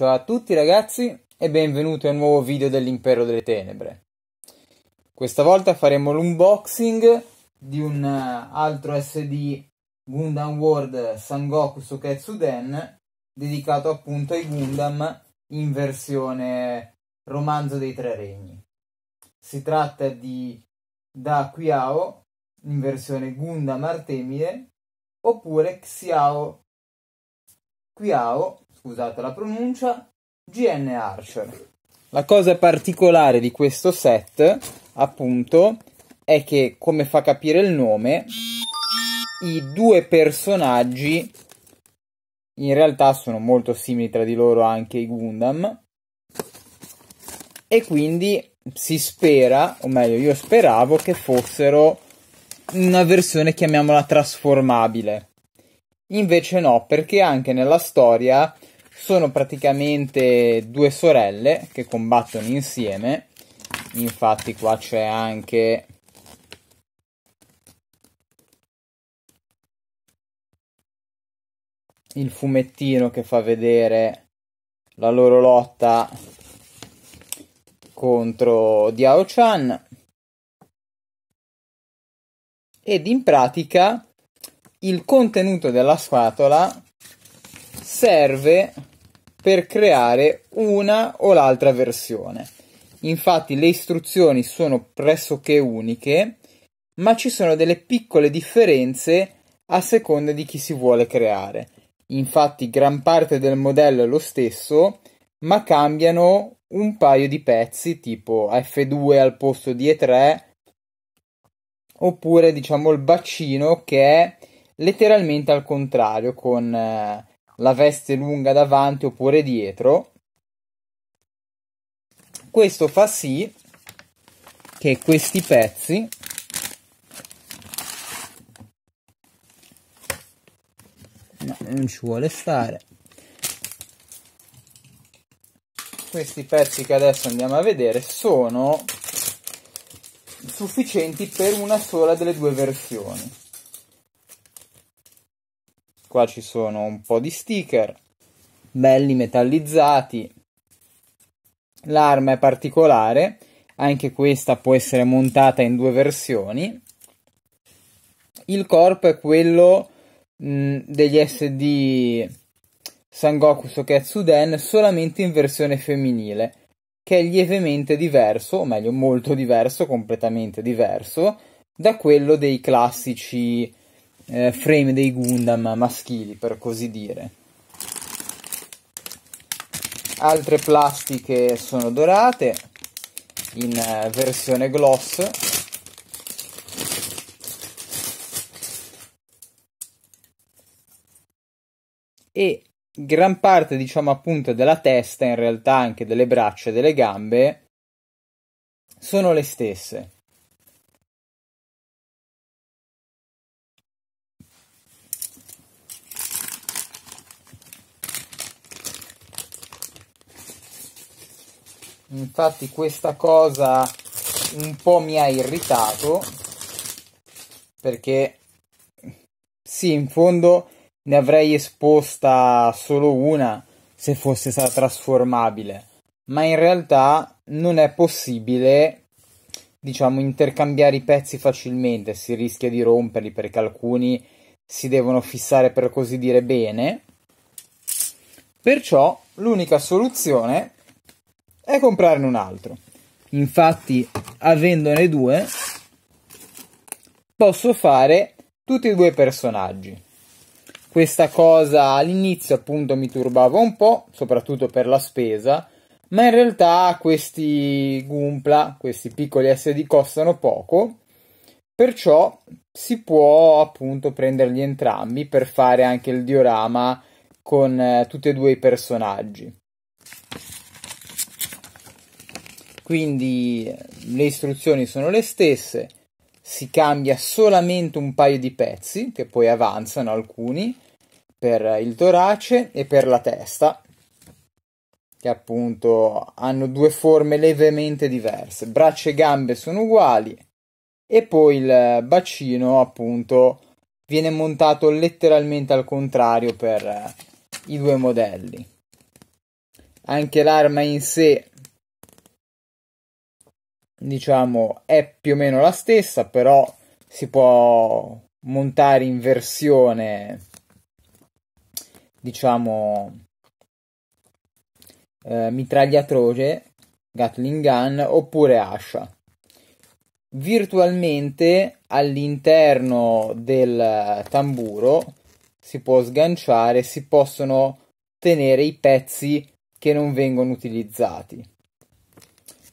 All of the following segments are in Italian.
Ciao a tutti ragazzi e benvenuti a un nuovo video dell'Impero delle Tenebre. Questa volta faremo l'unboxing di un eh, altro SD Gundam World Sangoku Soketsu Den dedicato appunto ai Gundam in versione romanzo dei tre regni. Si tratta di Da Quiao in versione Gundam Artemide oppure Xiao Quiao scusate la pronuncia, GN Archer. La cosa particolare di questo set, appunto, è che, come fa capire il nome, i due personaggi in realtà sono molto simili tra di loro anche i Gundam e quindi si spera, o meglio io speravo che fossero una versione chiamiamola trasformabile. Invece no, perché anche nella storia sono praticamente due sorelle che combattono insieme. Infatti qua c'è anche il fumettino che fa vedere la loro lotta contro Diao Chan. Ed in pratica il contenuto della scatola serve per creare una o l'altra versione. Infatti le istruzioni sono pressoché uniche, ma ci sono delle piccole differenze a seconda di chi si vuole creare. Infatti gran parte del modello è lo stesso, ma cambiano un paio di pezzi tipo F2 al posto di E3 oppure diciamo il bacino che è letteralmente al contrario con eh, la veste lunga davanti oppure dietro. Questo fa sì che questi pezzi no, non ci vuole stare questi pezzi che adesso andiamo a vedere sono sufficienti per una sola delle due versioni Qua ci sono un po' di sticker, belli metallizzati. L'arma è particolare, anche questa può essere montata in due versioni. Il corpo è quello mh, mm, degli SD Sangoku Soketsu Den solamente in versione femminile, che è lievemente diverso, o meglio molto diverso, completamente diverso, da quello dei classici eh, frame dei Gundam maschili, per così dire. Altre plastiche sono dorate in eh, versione gloss. E gran parte, diciamo appunto, della testa, in realtà anche delle braccia e delle gambe, sono le stesse. infatti questa cosa un po' mi ha irritato perché sì in fondo ne avrei esposta solo una se fosse stata trasformabile ma in realtà non è possibile diciamo intercambiare i pezzi facilmente si rischia di romperli perché alcuni si devono fissare per così dire bene perciò l'unica soluzione e comprarne un altro. Infatti, avendone due, posso fare tutti e due i personaggi. Questa cosa all'inizio appunto mi turbava un po', soprattutto per la spesa, ma in realtà questi Gumpla, questi piccoli SD costano poco, perciò si può appunto prenderli entrambi per fare anche il diorama con eh, tutti e due i personaggi. quindi le istruzioni sono le stesse, si cambia solamente un paio di pezzi che poi avanzano alcuni per il torace e per la testa, che appunto hanno due forme levemente diverse, braccia e gambe sono uguali e poi il bacino appunto viene montato letteralmente al contrario per eh, i due modelli. Anche l'arma in sé diciamo è più o meno la stessa, però si può montare in versione diciamo eh, mitragliatroce, Gatling Gun oppure Asha. Virtualmente all'interno del tamburo si può sganciare, si possono tenere i pezzi che non vengono utilizzati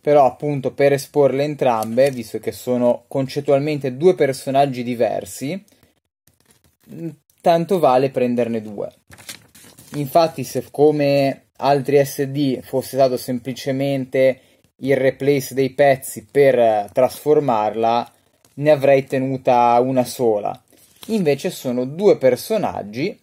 però appunto per esporle entrambe, visto che sono concettualmente due personaggi diversi, mm, tanto vale prenderne due. Infatti se come altri SD fosse stato semplicemente il replace dei pezzi per eh, trasformarla, ne avrei tenuta una sola. Invece sono due personaggi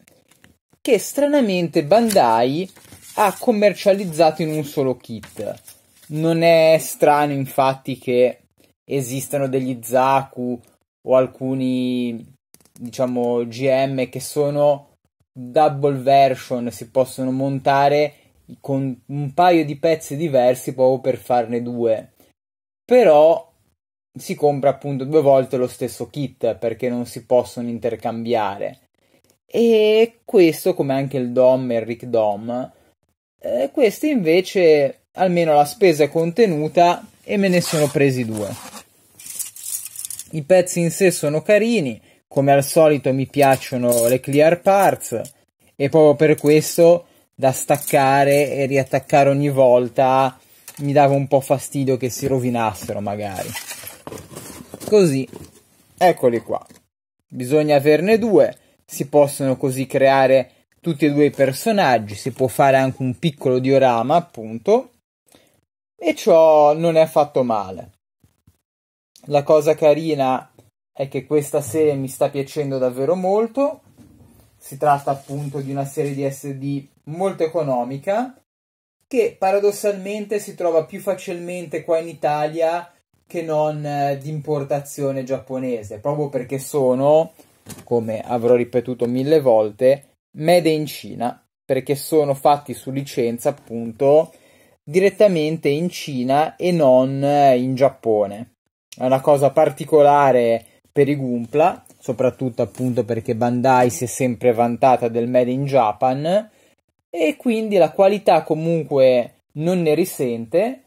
che stranamente Bandai ha commercializzato in un solo kit. Non è strano infatti che esistano degli Zaku o alcuni diciamo GM che sono double version, si possono montare con un paio di pezzi diversi proprio per farne due. Però si compra appunto due volte lo stesso kit perché non si possono intercambiare. E questo, come anche il DOM e il RIC DOM, eh, questi invece almeno la spesa è contenuta e me ne sono presi due. I pezzi in sé sono carini, come al solito mi piacciono le clear parts e proprio per questo da staccare e riattaccare ogni volta mi dava un po' fastidio che si rovinassero magari. Così, eccoli qua. Bisogna averne due, si possono così creare tutti e due i personaggi, si può fare anche un piccolo diorama appunto e ciò non è affatto male. La cosa carina è che questa serie mi sta piacendo davvero molto. Si tratta appunto di una serie di SD molto economica che paradossalmente si trova più facilmente qua in Italia che non eh, di importazione giapponese, proprio perché sono, come avrò ripetuto mille volte, made in Cina, perché sono fatti su licenza appunto direttamente in Cina e non eh, in Giappone. È una cosa particolare per i Gumpla, soprattutto appunto perché Bandai si è sempre vantata del Made in Japan e quindi la qualità comunque non ne risente.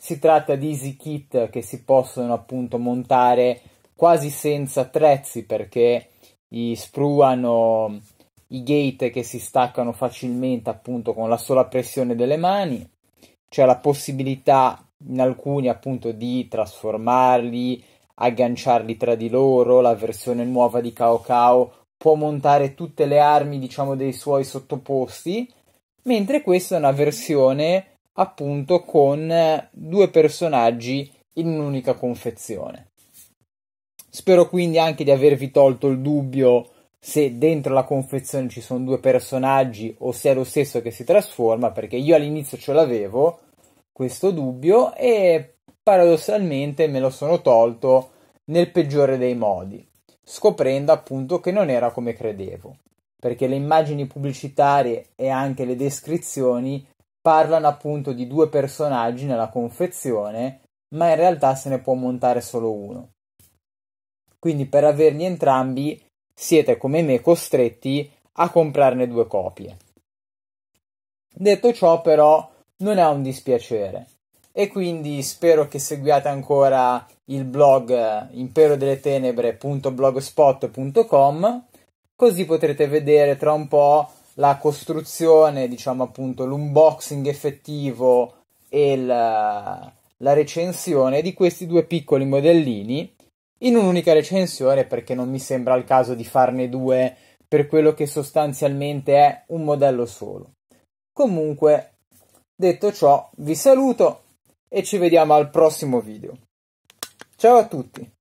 Si tratta di easy kit che si possono appunto montare quasi senza attrezzi perché i sprue hanno i gate che si staccano facilmente appunto con la sola pressione delle mani c'è la possibilità in alcuni appunto di trasformarli, agganciarli tra di loro, la versione nuova di Cao Cao può montare tutte le armi diciamo dei suoi sottoposti, mentre questa è una versione appunto con due personaggi in un'unica confezione. Spero quindi anche di avervi tolto il dubbio se dentro la confezione ci sono due personaggi o se è lo stesso che si trasforma, perché io all'inizio ce l'avevo questo dubbio e paradossalmente me lo sono tolto nel peggiore dei modi, scoprendo appunto che non era come credevo, perché le immagini pubblicitarie e anche le descrizioni parlano appunto di due personaggi nella confezione, ma in realtà se ne può montare solo uno. Quindi per averli entrambi siete come me costretti a comprarne due copie. Detto ciò, però, non è un dispiacere. E quindi spero che seguiate ancora il blog eh, imperodeletenebre.blogspot.com, così potrete vedere tra un po' la costruzione, diciamo appunto l'unboxing effettivo e la, la recensione di questi due piccoli modellini in un'unica recensione perché non mi sembra il caso di farne due per quello che sostanzialmente è un modello solo. Comunque, detto ciò, vi saluto e ci vediamo al prossimo video. Ciao a tutti!